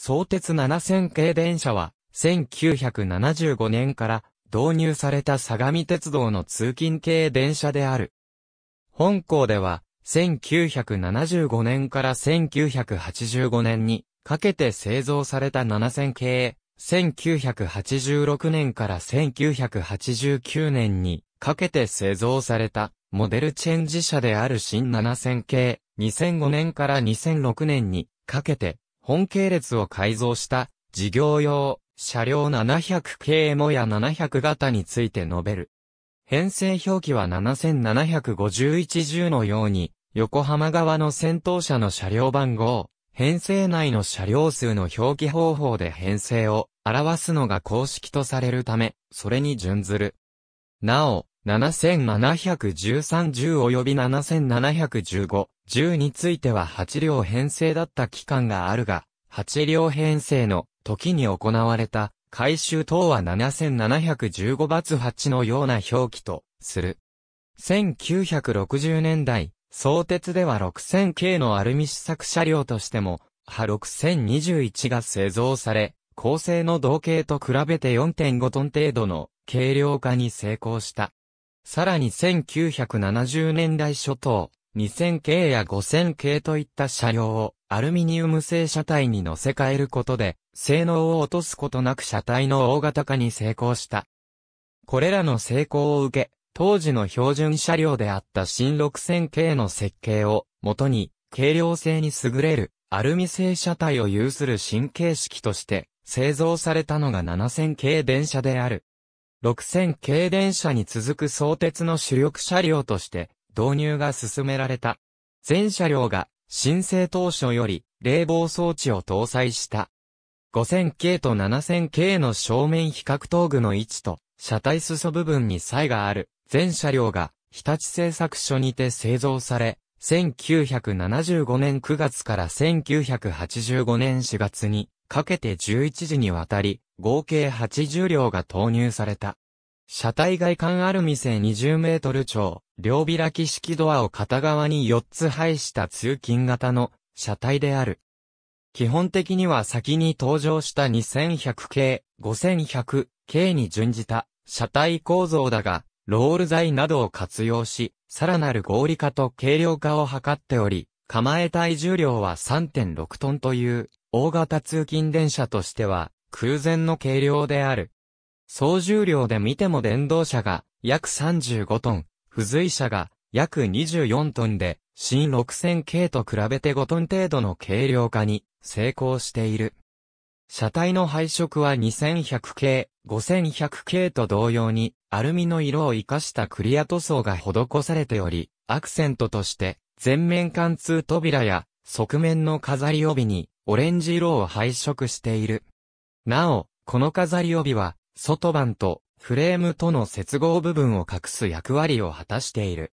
相鉄7000系電車は、1975年から導入された相模鉄道の通勤系電車である。本校では、1975年から1985年にかけて製造された7000系、1986年から1989年にかけて製造されたモデルチェンジ車である新7000系、2005年から2006年にかけて本系列を改造した事業用車両700系もや700型について述べる。編成表記は775110のように、横浜側の先頭車の車両番号、編成内の車両数の表記方法で編成を表すのが公式とされるため、それに準ずる。なお、7713-10及び7715、10については8両編成だった期間があるが、8両編成の時に行われた改修等は7715罰8のような表記とする。1960年代、相鉄では6000系のアルミ試作車両としても、波6021が製造され、構成の同型と比べて4.5トン程度の軽量化に成功した。さらに1970年代初頭、2000系や5000系といった車両をアルミニウム製車体に乗せ替えることで、性能を落とすことなく車体の大型化に成功した。これらの成功を受け、当時の標準車両であった新6000系の設計を元に、軽量性に優れるアルミ製車体を有する新形式として製造されたのが7000系電車である。6000系電車に続く相鉄の主力車両として導入が進められた。全車両が申請当初より冷房装置を搭載した。5000系と7000系の正面比較頭具の位置と車体裾部分に差異がある全車両が日立製作所にて製造され、1975年9月から1985年4月にかけて11時にわたり合計80両が投入された。車体外観アルミ製20メートル超、両開き式ドアを片側に4つ配した通勤型の車体である。基本的には先に登場した2100系、5100系に準じた車体構造だが、ロール材などを活用し、さらなる合理化と軽量化を図っており、構え体重量は3.6トンという、大型通勤電車としては、空前の軽量である。総重量で見ても電動車が約35トン、付随車が約24トンで、新6000系と比べて5トン程度の軽量化に成功している。車体の配色は2100系、5100系と同様に、アルミの色を活かしたクリア塗装が施されており、アクセントとして、全面貫通扉や、側面の飾り帯に、オレンジ色を配色している。なお、この飾り帯は、外板とフレームとの接合部分を隠す役割を果たしている。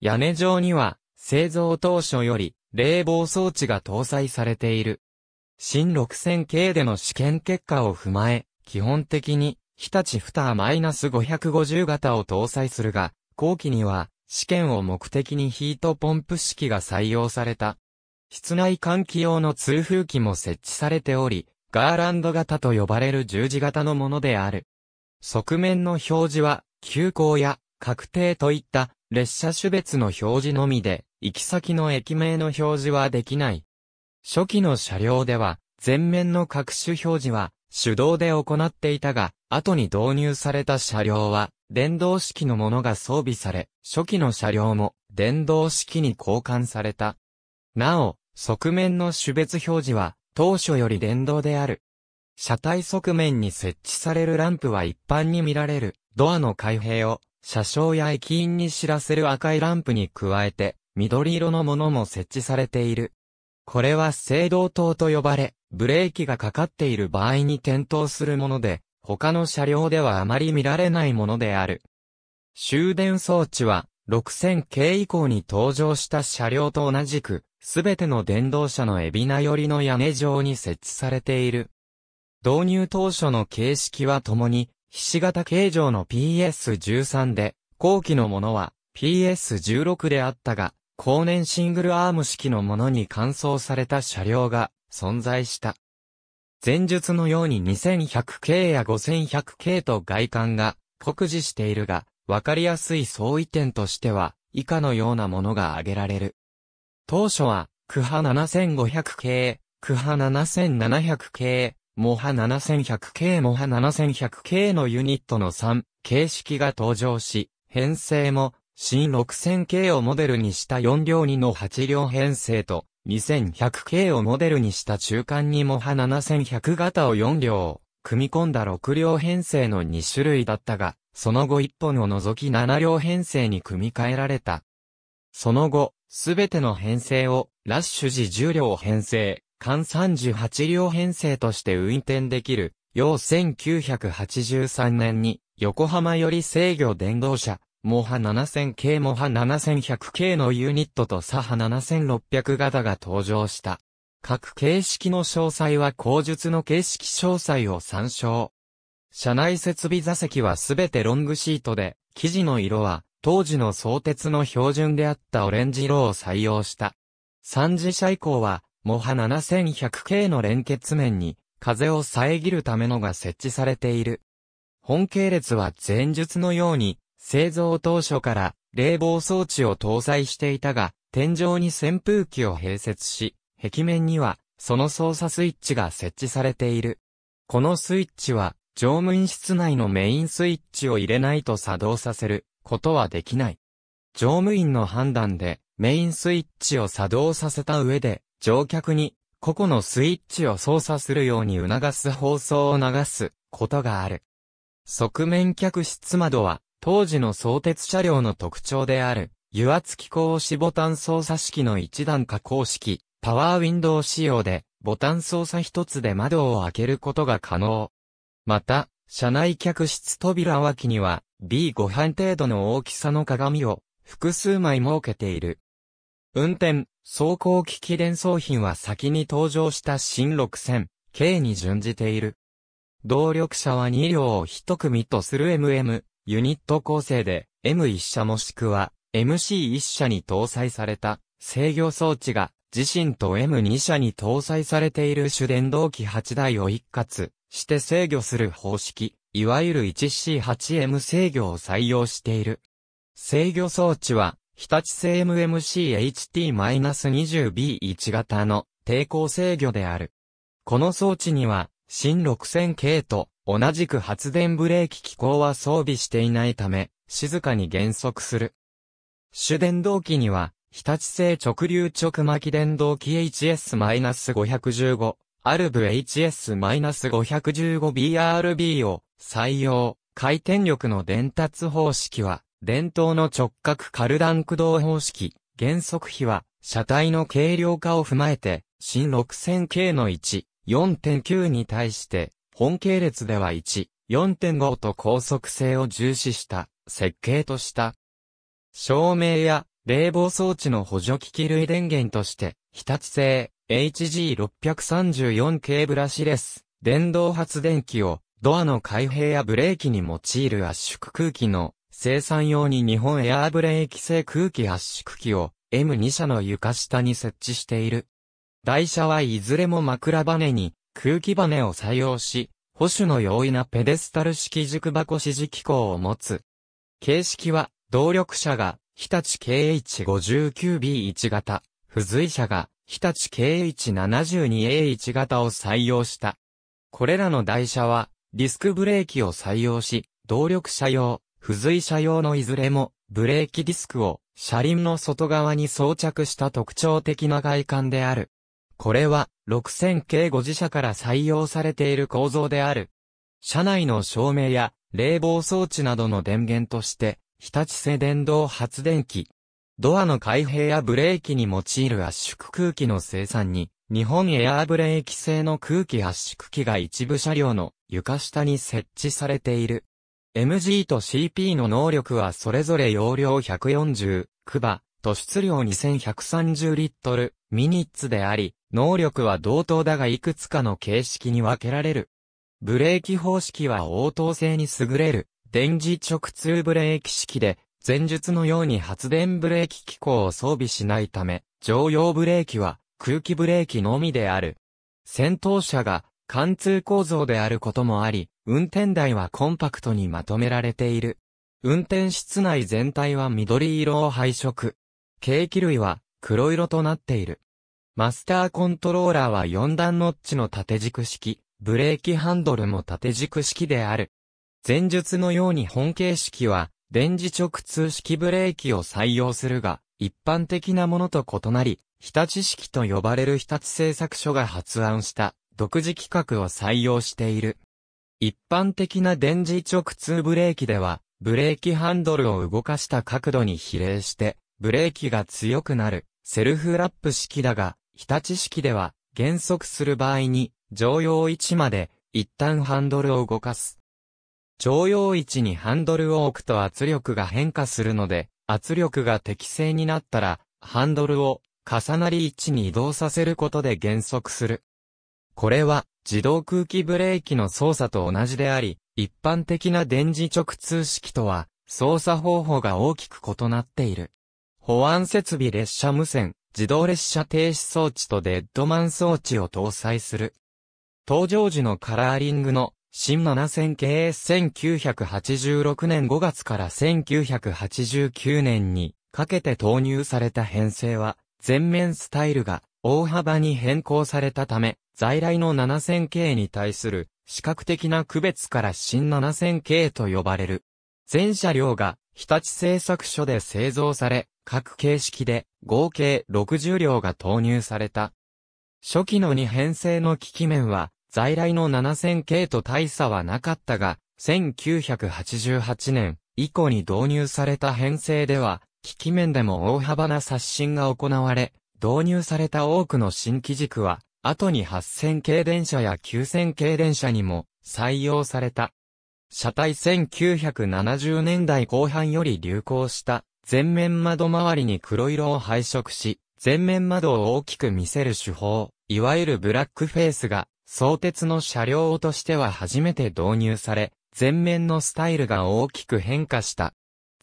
屋根上には、製造当初より冷房装置が搭載されている。新6 0 0 0系での試験結果を踏まえ、基本的に、日立フター -550 型を搭載するが、後期には、試験を目的にヒートポンプ式が採用された。室内換気用の通風機も設置されており、ガーランド型と呼ばれる十字型のものである。側面の表示は、急行や確定といった列車種別の表示のみで、行き先の駅名の表示はできない。初期の車両では、前面の各種表示は手動で行っていたが、後に導入された車両は、電動式のものが装備され、初期の車両も電動式に交換された。なお、側面の種別表示は、当初より電動である。車体側面に設置されるランプは一般に見られる、ドアの開閉を、車掌や駅員に知らせる赤いランプに加えて、緑色のものも設置されている。これは制動灯と呼ばれ、ブレーキがかかっている場合に点灯するもので、他の車両ではあまり見られないものである。終電装置は、6000系以降に登場した車両と同じく、すべての電動車の海老名寄りの屋根上に設置されている。導入当初の形式は共に、ひし形形状の PS13 で、後期のものは PS16 であったが、後年シングルアーム式のものに換装された車両が存在した。前述のように 2100K や 5100K と外観が酷似しているが、わかりやすい相違点としては、以下のようなものが挙げられる。当初は、クハ7500系、クハ7700系、モハ7100系、モハ7100系のユニットの3形式が登場し、編成も新6 0 0 0系をモデルにした4両2の8両編成と、2 1 0 0系をモデルにした中間にモハ7100型を4両、組み込んだ6両編成の2種類だったが、その後1本を除き7両編成に組み替えられた。その後、すべての編成を、ラッシュ時10両編成、間38両編成として運転できる、要1983年に、横浜より制御電動車、モハ7000系モハ7100系のユニットとサハ7600型が登場した。各形式の詳細は口述の形式詳細を参照。車内設備座席はすべてロングシートで、生地の色は当時の相鉄の標準であったオレンジ色を採用した。三次車以降は、モハ7100 k の連結面に、風を遮るためのが設置されている。本系列は前述のように、製造当初から冷房装置を搭載していたが、天井に扇風機を併設し、壁面にはその操作スイッチが設置されている。このスイッチは、乗務員室内のメインスイッチを入れないと作動させることはできない。乗務員の判断でメインスイッチを作動させた上で、乗客に個々のスイッチを操作するように促す放送を流すことがある。側面客室窓は当時の相鉄車両の特徴である油圧機構しボタン操作式の一段下工式、パワーウィンドウ仕様で、ボタン操作一つで窓を開けることが可能。また、車内客室扉脇には、B5 半程度の大きさの鏡を複数枚設けている。運転、走行機器伝装品は先に登場した新6000、K に準じている。動力車は2両を1組とする MM、ユニット構成で、M1 車もしくは、MC1 車に搭載された制御装置が自身と M2 車に搭載されている主電動機8台を一括して制御する方式いわゆる 1C8M 制御を採用している。制御装置は、日立製 MMCHT-20B1 型の抵抗制御である。この装置には、新 6000K と同じく発電ブレーキ機構は装備していないため、静かに減速する。主電動機には、日立製直流直巻き電動機 HS-515、アルブ HS-515BRB を採用、回転力の伝達方式は、伝統の直角カルダン駆動方式、減速比は、車体の軽量化を踏まえて、新 6000K の1、4.9に対して、本系列では1、4.5と高速性を重視した設計とした。照明や冷房装置の補助機器類電源として、日立製 HG634 系ブラシレス電動発電機をドアの開閉やブレーキに用いる圧縮空気の生産用に日本エアーブレーキ製空気圧縮機を M2 車の床下に設置している。台車はいずれも枕バネに空気バネを採用し、保守の容易なペデスタル式軸箱支持機構を持つ。形式は動力車が日立 KH59B1 型、付随車が日立 KH72A1 型を採用した。これらの台車はディスクブレーキを採用し、動力車用、付随車用のいずれも、ブレーキディスクを車輪の外側に装着した特徴的な外観である。これは、6000系5自社から採用されている構造である。車内の照明や冷房装置などの電源として、日立製電動発電機。ドアの開閉やブレーキに用いる圧縮空気の生産に、日本エアーブレーキ製の空気圧縮機が一部車両の床下に設置されている。MG と CP の能力はそれぞれ容量140、クバ、と出量2130リットル、ミニッツであり、能力は同等だがいくつかの形式に分けられる。ブレーキ方式は応答性に優れる、電磁直通ブレーキ式で、前述のように発電ブレーキ機構を装備しないため、常用ブレーキは空気ブレーキのみである。戦闘車が貫通構造であることもあり、運転台はコンパクトにまとめられている。運転室内全体は緑色を配色。計器類は黒色となっている。マスターコントローラーは4段ノッチの縦軸式、ブレーキハンドルも縦軸式である。前述のように本形式は、電磁直通式ブレーキを採用するが、一般的なものと異なり、日立式と呼ばれる日立製作所が発案した独自規格を採用している。一般的な電磁直通ブレーキでは、ブレーキハンドルを動かした角度に比例して、ブレーキが強くなる、セルフラップ式だが、日立式では、減速する場合に、常用位置まで、一旦ハンドルを動かす。常用位置にハンドルを置くと圧力が変化するので、圧力が適正になったら、ハンドルを重なり位置に移動させることで減速する。これは自動空気ブレーキの操作と同じであり、一般的な電磁直通式とは操作方法が大きく異なっている。保安設備列車無線、自動列車停止装置とデッドマン装置を搭載する。登場時のカラーリングの新7000 k 1986年5月から1989年にかけて投入された編成は、全面スタイルが大幅に変更されたため、在来の 7000K に対する視覚的な区別から新 7000K と呼ばれる。全車両が日立製作所で製造され、各形式で合計60両が投入された。初期の2編成の機器面は、在来の 7000K と大差はなかったが、1988年以降に導入された編成では、機器面でも大幅な刷新が行われ、導入された多くの新機軸は、後に8000系電車や9000系電車にも採用された。車体1970年代後半より流行した前面窓周りに黒色を配色し、前面窓を大きく見せる手法、いわゆるブラックフェイスが、相鉄の車両としては初めて導入され、前面のスタイルが大きく変化した。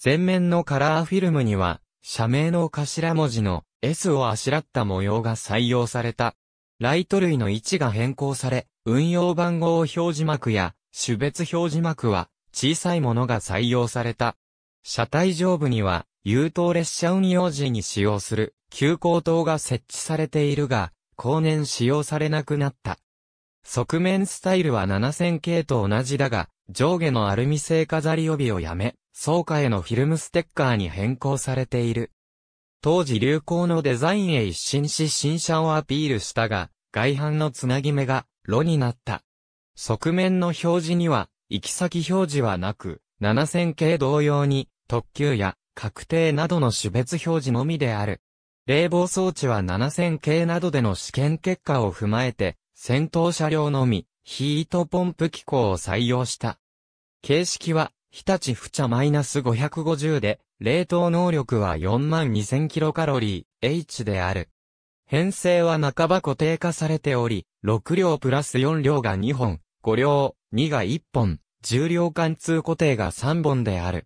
前面のカラーフィルムには、社名の頭文字の S をあしらった模様が採用された。ライト類の位置が変更され、運用番号表示幕や種別表示幕は小さいものが採用された。車体上部には、優等列車運用時に使用する急行灯が設置されているが、後年使用されなくなった。側面スタイルは7000系と同じだが、上下のアルミ製飾り帯をやめ、倉下へのフィルムステッカーに変更されている。当時流行のデザインへ一新し新車をアピールしたが、外反のつなぎ目が、ロになった。側面の表示には、行き先表示はなく、7000系同様に、特急や、確定などの種別表示のみである。冷房装置は7000系などでの試験結果を踏まえて、先頭車両のみ、ヒートポンプ機構を採用した。形式は、日立ちゃマイナス550で、冷凍能力は42000キロカロリー、H である。編成は半ば固定化されており、6両プラス4両が2本、5両、2が1本、10両貫通固定が3本である。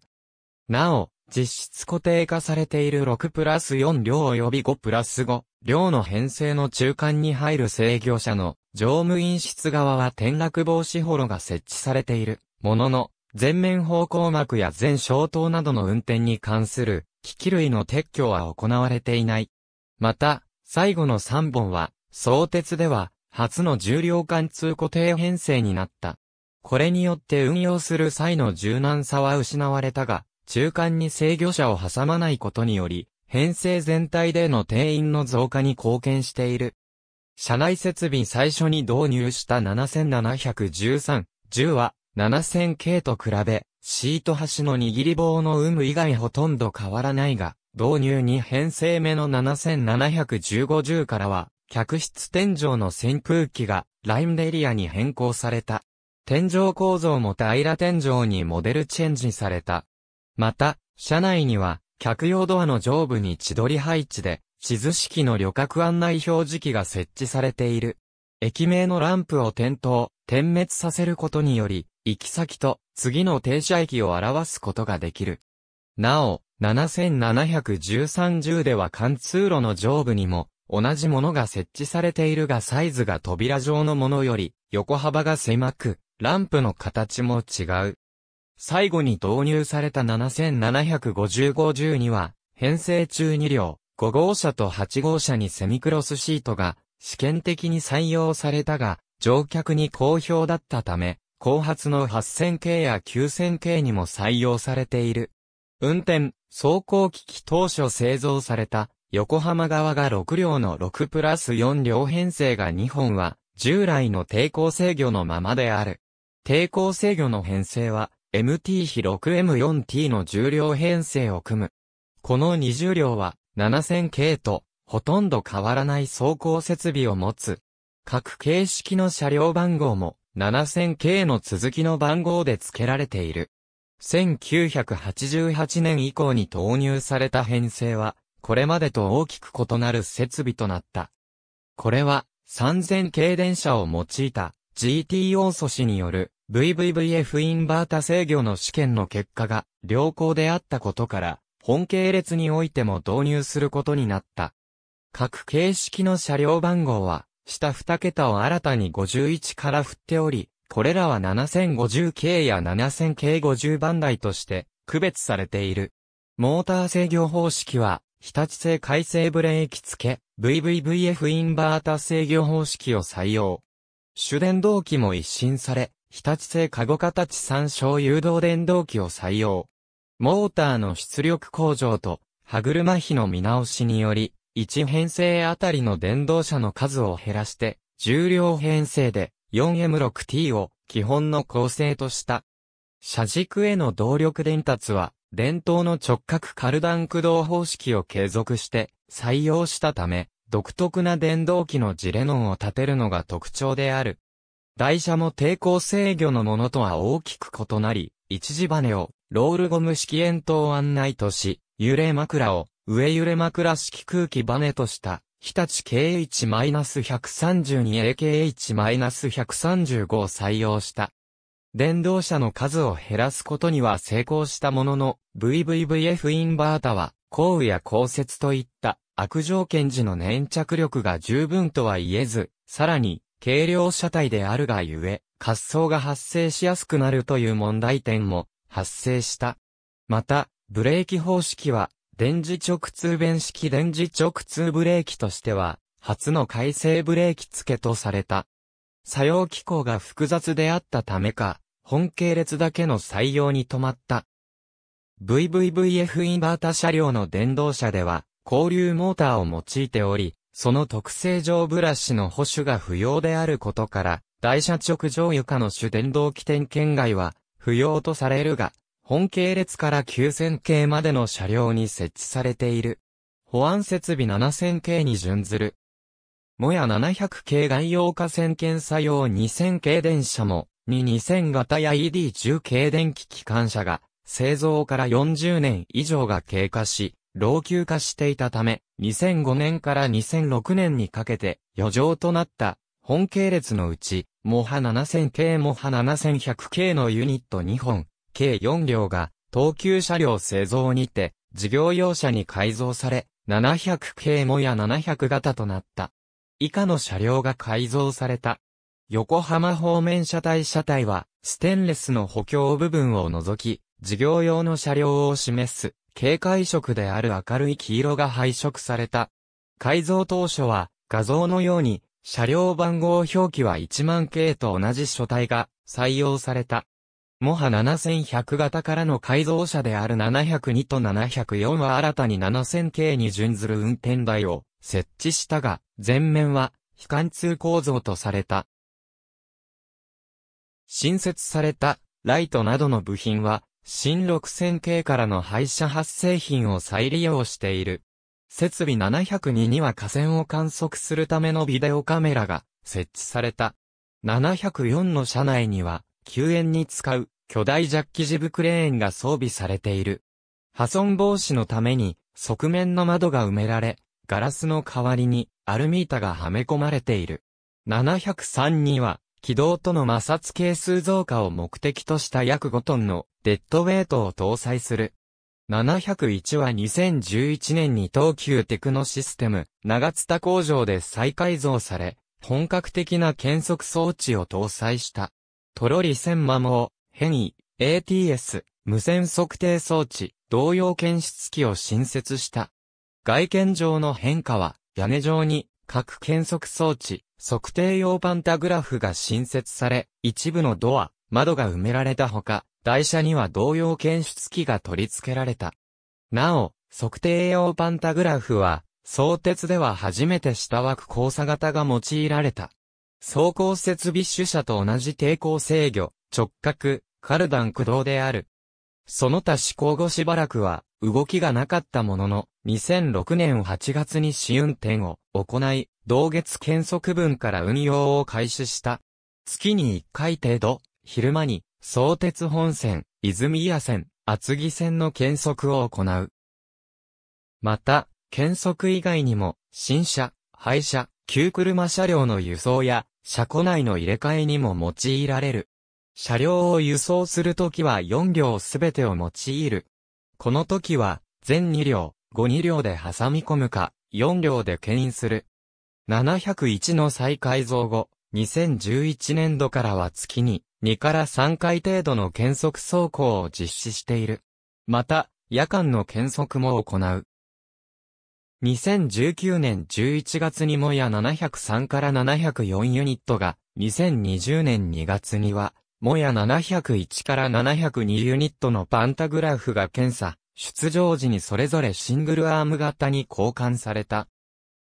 なお、実質固定化されている6プラス4両及び5プラス5、両の編成の中間に入る制御車の乗務員室側は転落防止ホロが設置されている。ものの、前面方向幕や全消灯などの運転に関する機器類の撤去は行われていない。また、最後の3本は、相鉄では、初の重量貫通固定編成になった。これによって運用する際の柔軟さは失われたが、中間に制御車を挟まないことにより、編成全体での定員の増加に貢献している。車内設備最初に導入した7713、10は、7000系と比べ、シート端の握り棒の有無以外ほとんど変わらないが、導入に編成目の77150からは、客室天井の扇風機がラインデリアに変更された。天井構造も平ら天井にモデルチェンジされた。また、車内には、客用ドアの上部に千鳥配置で、地図式の旅客案内表示器が設置されている。駅名のランプを点灯、点滅させることにより、行き先と次の停車駅を表すことができる。なお、771310では貫通路の上部にも同じものが設置されているがサイズが扉状のものより横幅が狭く、ランプの形も違う。最後に導入された775050には、編成中2両、5号車と8号車にセミクロスシートが試験的に採用されたが、乗客に好評だったため、後発の8000系や9000系にも採用されている。運転、走行機器当初製造された横浜側が6両の6プラス4両編成が2本は、従来の抵抗制御のままである。抵抗制御の編成は、MT 比 6M4T の重量編成を組む。この20両は、7000系と、ほとんど変わらない走行設備を持つ。各形式の車両番号も、7000K の続きの番号で付けられている。1988年以降に投入された編成は、これまでと大きく異なる設備となった。これは、3000系電車を用いた GTO 素子による VVVF インバータ制御の試験の結果が良好であったことから、本系列においても導入することになった。各形式の車両番号は、下二2桁を新たに51から振っており、これらは7050系や7000系50番台として区別されている。モーター制御方式は、日立製回生ブレーキ付け、VVVF インバータ制御方式を採用。主電動機も一新され、日立製カゴ形参照誘導電動機を採用。モーターの出力向上と、歯車比の見直しにより、1編成あたりの電動車の数を減らして、重量編成で 4M6T を基本の構成とした。車軸への動力伝達は、伝統の直角カルダン駆動方式を継続して採用したため、独特な電動機のジレノンを立てるのが特徴である。台車も抵抗制御のものとは大きく異なり、一時バネをロールゴム式円筒案内とし、揺れ枕を上揺れ枕式空気バネとした、日立 KH-132AKH-135 を採用した。電動車の数を減らすことには成功したものの、VVVF インバータは、降雨や降雪といった悪条件時の粘着力が十分とは言えず、さらに、軽量車体であるがゆえ、滑走が発生しやすくなるという問題点も発生した。また、ブレーキ方式は電磁直通弁式電磁直通ブレーキとしては、初の改正ブレーキ付けとされた。作用機構が複雑であったためか、本系列だけの採用に止まった。VVVF インバータ車両の電動車では、交流モーターを用いており、その特性上ブラシの保守が不要であることから、台車直上床の主電動起点圏外は不要とされるが、本系列から9000系までの車両に設置されている。保安設備7000系に準ずる。もや700系外用化線検査用2000系電車も、に2000型や ED10 系電気機関車が、製造から40年以上が経過し、老朽化していたため、2005年から2006年にかけて、余剰となった、本系列のうち、モハ7000系モハ7100系のユニット2本、計4両が、東急車両製造にて、事業用車に改造され、700系もや700型となった。以下の車両が改造された。横浜方面車体車体は、ステンレスの補強部分を除き、事業用の車両を示す、警戒色である明るい黄色が配色された。改造当初は、画像のように、車両番号表記は1万系と同じ書体が採用された。モハ7100型からの改造車である702と704は新たに7000系に準ずる運転台を設置したが、前面は非貫通構造とされた。新設されたライトなどの部品は、新6000系からの廃車発生品を再利用している。設備702には河川を観測するためのビデオカメラが設置された。704の車内には救援に使う巨大ジャッキジブクレーンが装備されている。破損防止のために側面の窓が埋められ、ガラスの代わりにアルミ板がはめ込まれている。703には軌道との摩擦係数増加を目的とした約5トンのデッドウェイトを搭載する。701は2011年に東急テクノシステム長津田工場で再改造され、本格的な検測装置を搭載した。トロリ線摩耗、変異、ATS、無線測定装置、同様検出機を新設した。外見上の変化は、屋根上に、各検測装置、測定用パンタグラフが新設され、一部のドア、窓が埋められたほか、台車には同様検出機が取り付けられた。なお、測定用パンタグラフは、相鉄では初めて下枠交差型が用いられた。走行設備主車と同じ抵抗制御、直角、カルダン駆動である。その他施行後しばらくは、動きがなかったものの、2006年8月に試運転を行い、同月検測分から運用を開始した。月に1回程度、昼間に、相鉄本線、泉谷線、厚木線の検測を行う。また、検測以外にも、新車、廃車、旧車車両の輸送や、車庫内の入れ替えにも用いられる。車両を輸送するときは4両すべてを用いる。このときは、全2両、5 2両で挟み込むか、4両で牽引する。701の再改造後、2011年度からは月に2から3回程度の検測走行を実施している。また、夜間の検測も行う。2019年11月にもや703から704ユニットが、2020年2月には、もや701から702ユニットのパンタグラフが検査、出場時にそれぞれシングルアーム型に交換された。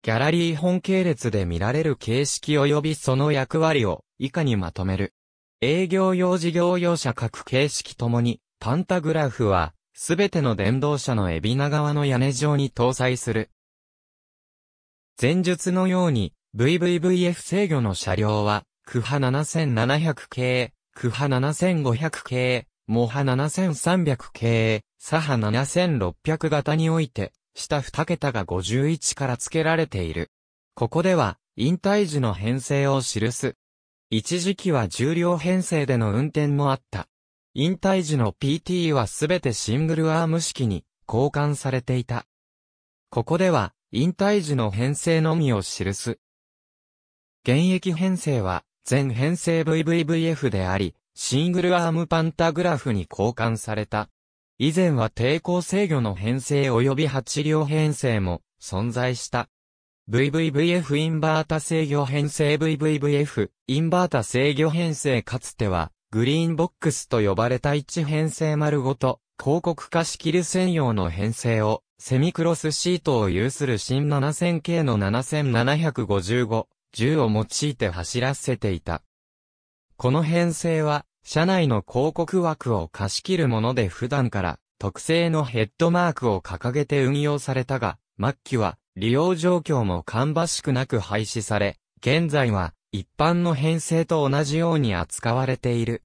ギャラリー本系列で見られる形式及びその役割を以下にまとめる。営業用事業用車各形式ともに、パンタグラフは、すべての電動車の海老名側の屋根上に搭載する前述のように、VVVF 制御の車両は、クハ7700系、クハ7500系、モハ7300系、サハ7600型において、下2桁が51から付けられている。ここでは、引退時の編成を記す。一時期は重量編成での運転もあった。引退時の PT はすべてシングルアーム式に交換されていた。ここでは、引退時の編成のみを記す。現役編成は、全編成 VVVF であり、シングルアームパンタグラフに交換された。以前は抵抗制御の編成及び8両編成も存在した。VVVF インバータ制御編成 VVVF インバータ制御編成かつてはグリーンボックスと呼ばれた1編成丸ごと広告化しきる専用の編成をセミクロスシートを有する新7000 k の7755、10を用いて走らせていた。この編成は、車内の広告枠を貸し切るもので普段から特製のヘッドマークを掲げて運用されたが、末期は利用状況も芳しくなく廃止され、現在は一般の編成と同じように扱われている。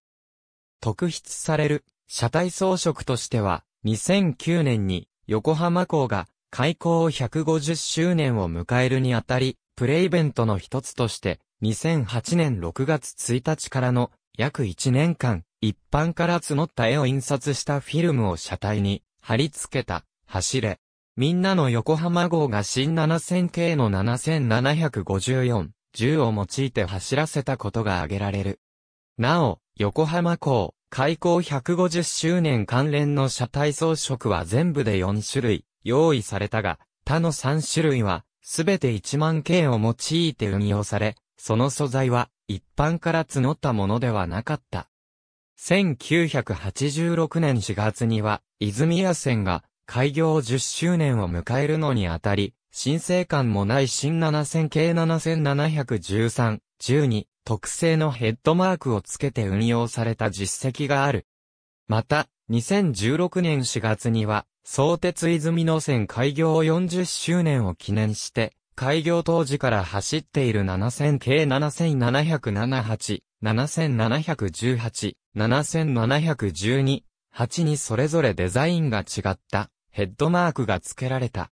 特筆される車体装飾としては、2009年に横浜港が開港を150周年を迎えるにあたり、プレイベントの一つとして、2008年6月1日からの約1年間、一般から募った絵を印刷したフィルムを車体に貼り付けた、走れ。みんなの横浜号が新7000系の7754、銃を用いて走らせたことが挙げられる。なお、横浜港、開港150周年関連の車体装飾は全部で4種類用意されたが、他の3種類はすべて1万件を用いて運用され、その素材は一般から募ったものではなかった。1986年4月には、泉谷線が開業10周年を迎えるのにあたり、新生館もない新7000系7713、12、特製のヘッドマークをつけて運用された実績がある。また、2016年4月には、相鉄泉野線開業40周年を記念して、開業当時から走っている7000系7778、7718、7712、8にそれぞれデザインが違ったヘッドマークが付けられた。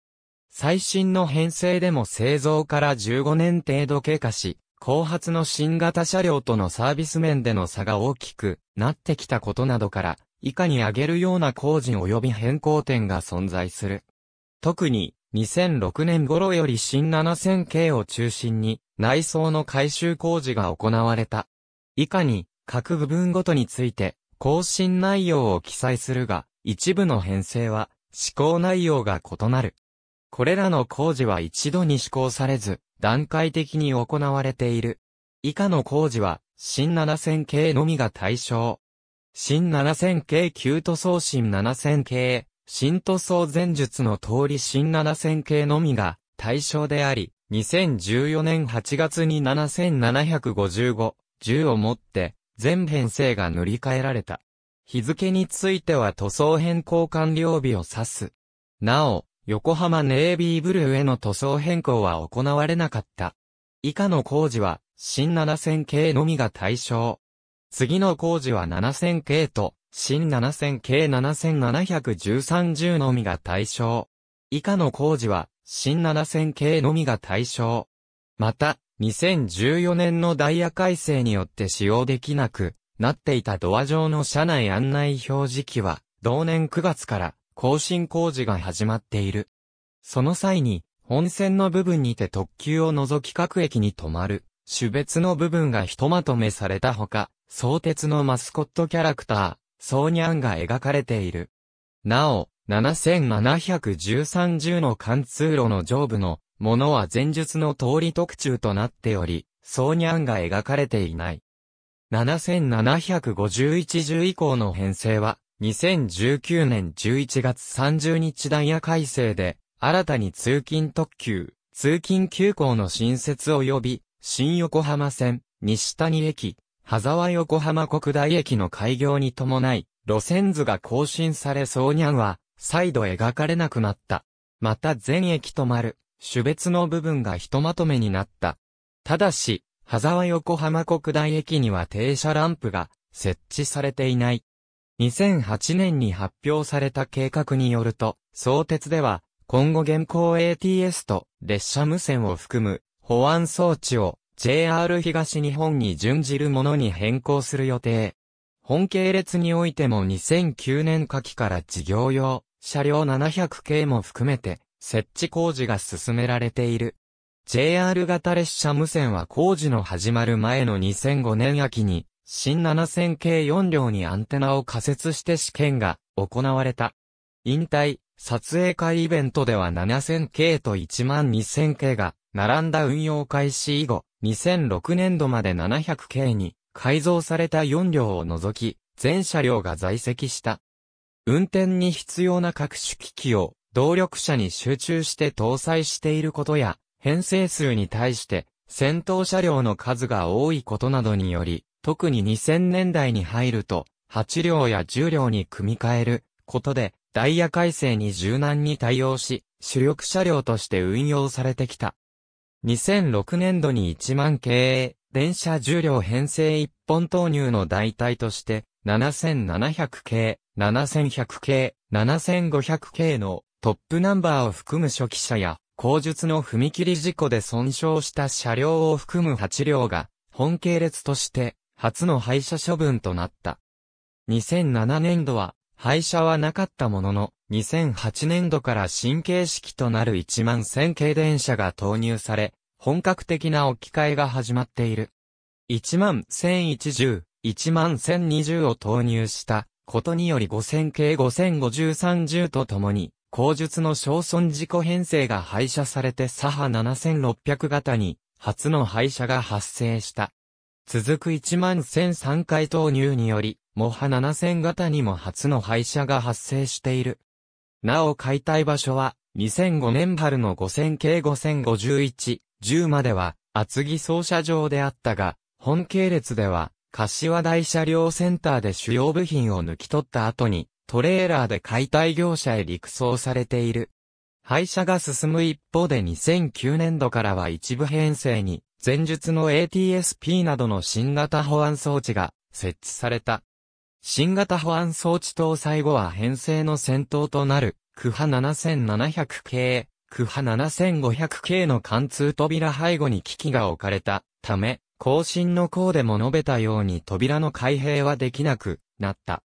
最新の編成でも製造から15年程度経過し、後発の新型車両とのサービス面での差が大きくなってきたことなどから、以下に挙げるような工事及び変更点が存在する。特に、2006年頃より新7000 k を中心に内装の改修工事が行われた。以下に各部分ごとについて更新内容を記載するが、一部の編成は試行内容が異なる。これらの工事は一度に施行されず、段階的に行われている。以下の工事は、新7000系のみが対象。新7000系旧塗装新7000系、新塗装前述の通り新7000系のみが対象であり、2014年8月に7755、10をもって、全編成が塗り替えられた。日付については塗装変更完了日を指す。なお、横浜ネイビーブルーへの塗装変更は行われなかった。以下の工事は、新7 0 0 0系のみが対象。次の工事は7 0 0 0系と、新7 0 0 0系7713のみが対象。以下の工事は、新7 0 0 0系のみが対象。また、2014年のダイヤ改正によって使用できなくなっていたドア上の車内案内表示器は、同年9月から更新工事が始まっている。その際に、本線の部分にて特急を除き各駅に止まる、種別の部分がひとまとめされたほか、相鉄のマスコットキャラクター、ソーニャンが描かれている。なお、7713の貫通路の上部のものは前述の通り特注となっており、ソーニャンが描かれていない。7751以降の編成は、2019年11月30日ダイヤ改正で、新たに通勤特急、通勤急行の新設及び、新横浜線、西谷駅、羽沢横浜国大駅の開業に伴い、路線図が更新されそうにゃんは、再度描かれなくなった。また全駅止まる、種別の部分がひとまとめになった。ただし、羽沢横浜国大駅には停車ランプが設置されていない。2008年に発表された計画によると、相鉄では、今後現行 ATS と列車無線を含む保安装置を JR 東日本に準じるものに変更する予定。本系列においても2009年夏季から事業用車両700系も含めて設置工事が進められている。JR 型列車無線は工事の始まる前の2005年秋に新7000系4両にアンテナを仮設して試験が行われた。引退、撮影会イベントでは7000系と12000系が並んだ運用開始以後、2006年度まで700系に改造された4両を除き、全車両が在籍した。運転に必要な各種機器を動力車に集中して搭載していることや、編成数に対して戦闘車両の数が多いことなどにより、特に2000年代に入ると、8両や10両に組み替えることで、ダイヤ改正に柔軟に対応し、主力車両として運用されてきた。2006年度に1万経営、電車10両編成1本投入の代替として、7700系、7100系、7500系のトップナンバーを含む初期車や、後述の踏切事故で損傷した車両を含む8両が、本系列として初の廃車処分となった。2007年度は、廃車はなかったものの、2008年度から新形式となる1万1000系電車が投入され、本格的な置き換えが始まっている。1万1010、1万1020を投入したことにより5000系505030とともに、後述の小村事故編成が廃車されて左派7600型に、初の廃車が発生した。続く1万1003回投入により、モハ7000型にも初の廃車が発生している。なお解体場所は、2005年春の5000系5051、10までは、厚木操車場であったが、本系列では、柏台車両センターで主要部品を抜き取った後に、トレーラーで解体業者へ陸送されている。廃車が進む一方で2009年度からは一部編成に前述の ATSP などの新型保安装置が設置された。新型保安装置搭載後は編成の先頭となる、クハ7700系、クハ7500系の貫通扉背後に機器が置かれたため、更新の項でも述べたように扉の開閉はできなくなった。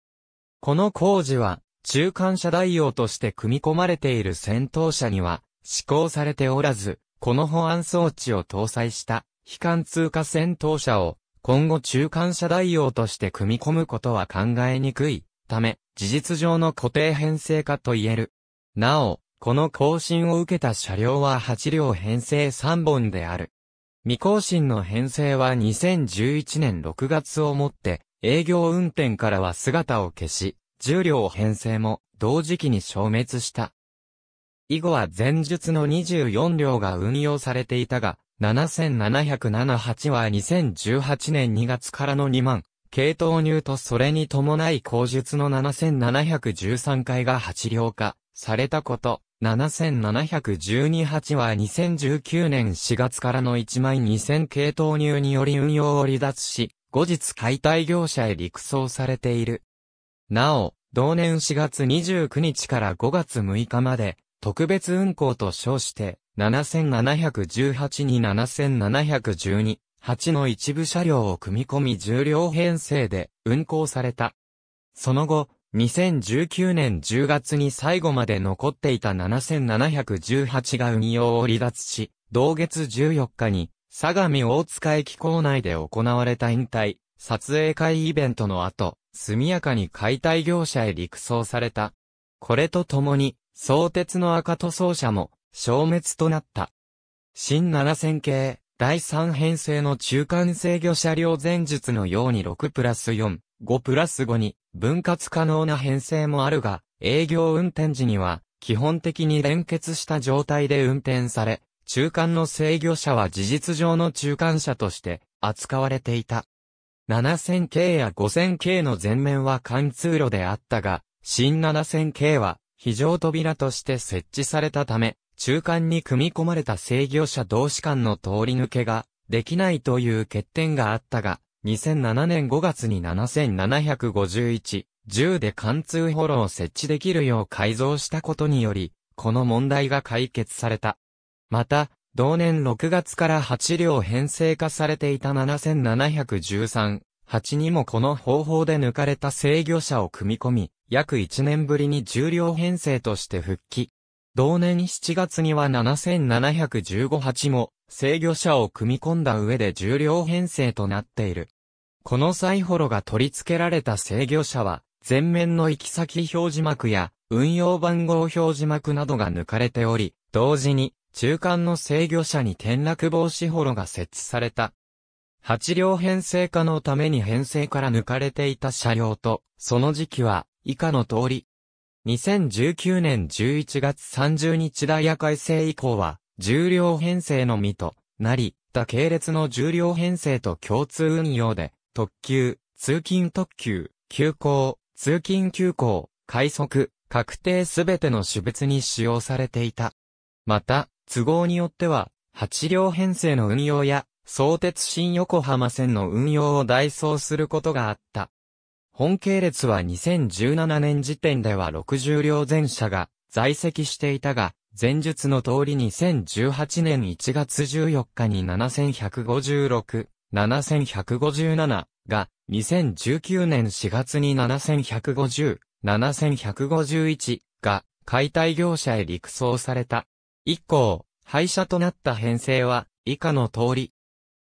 この工事は、中間車代用として組み込まれている戦闘車には、施行されておらず、この保安装置を搭載した非観通過戦闘車を今後中間車代用として組み込むことは考えにくいため、事実上の固定編成化と言える。なお、この更新を受けた車両は8両編成3本である。未更新の編成は2011年6月をもって、営業運転からは姿を消し、10両編成も同時期に消滅した。以後は前述の24両が運用されていたが、7778は2018年2月からの2万、系投入とそれに伴い後述の7713回が8両化されたこと、77128は2019年4月からの1万2000系投入により運用を離脱し、後日解体業者へ陸送されている。なお、同年4月29日から5月6日まで、特別運行と称して、7718に7712、8の一部車両を組み込み重量編成で運行された。その後、2019年10月に最後まで残っていた7718が運用を離脱し、同月14日に、相模大塚駅構内で行われた引退、撮影会イベントの後、速やかに解体業者へ陸送された。これとともに、相鉄の赤塗装車も消滅となった。新7000系、第3編成の中間制御車両前述のように6プラス4、5プラス5に分割可能な編成もあるが、営業運転時には基本的に連結した状態で運転され、中間の制御車は事実上の中間車として扱われていた。7000系や5000系の前面は貫通路であったが、新7000系は非常扉として設置されたため、中間に組み込まれた制御者同士間の通り抜けができないという欠点があったが、2007年5月に7751、10で貫通ホロを設置できるよう改造したことにより、この問題が解決された。また、同年6月から8両編成化されていた7713、8にもこの方法で抜かれた制御者を組み込み、約1年ぶりに重量編成として復帰。同年7月には7715八も制御車を組み込んだ上で重量編成となっている。このサイホロが取り付けられた制御車は、前面の行き先表示幕や運用番号表示幕などが抜かれており、同時に中間の制御車に転落防止ホロが設置された。8両編成化のために編成から抜かれていた車両と、その時期は以下の通り。2019年11月30日ダイヤ改正以降は、重量編成のみとなり、他系列の重量編成と共通運用で、特急、通勤特急、急行、通勤急行、快速、確定すべての種別に使用されていた。また、都合によっては、8両編成の運用や、相鉄新横浜線の運用を代走することがあった。本系列は2017年時点では60両全車が在籍していたが、前述の通り2018年1月14日に7156、7157が、2019年4月に7150、7151が解体業者へ陸送された。以降、廃車となった編成は以下の通り。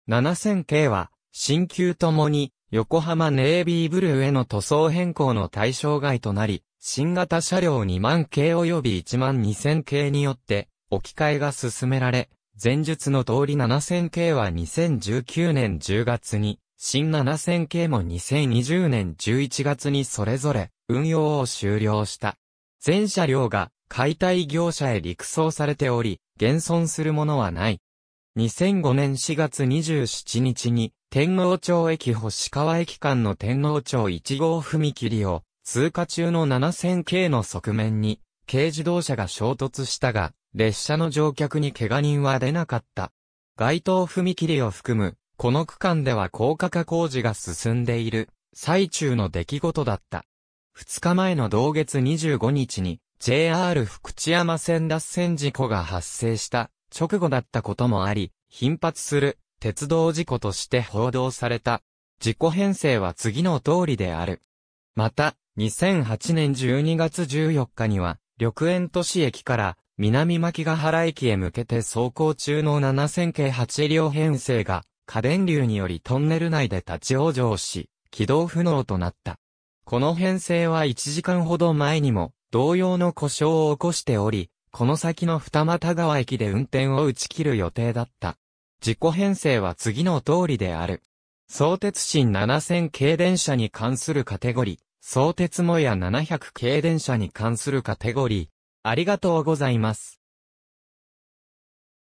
7000系は、新旧ともに横浜ネイビーブルーへの塗装変更の対象外となり、新型車両2万系及び1万2000系によって置き換えが進められ、前述の通り7000系は2019年10月に、新7000系も2020年11月にそれぞれ運用を終了した。全車両が解体業者へ陸送されており、現存するものはない。2005年4月27日に、天皇町駅星川駅間の天皇町1号踏切を、通過中の7000系の側面に、軽自動車が衝突したが、列車の乗客に怪我人は出なかった。街頭踏切を含む、この区間では高架化工事が進んでいる、最中の出来事だった。2日前の同月25日に、JR 福知山線脱線事故が発生した直後だったこともあり、頻発する鉄道事故として報道された。事故編成は次の通りである。また、2008年12月14日には、緑園都市駅から南牧ヶ原駅へ向けて走行中の7000系8両編成が、過電流によりトンネル内で立ち往生し、起動不能となった。この編成は1時間ほど前にも、同様の故障を起こしており、この先の二俣川駅で運転を打ち切る予定だった。自己編成は次の通りである。相鉄新7000系電車に関するカテゴリー、相鉄もや700系電車に関するカテゴリー。ありがとうございます。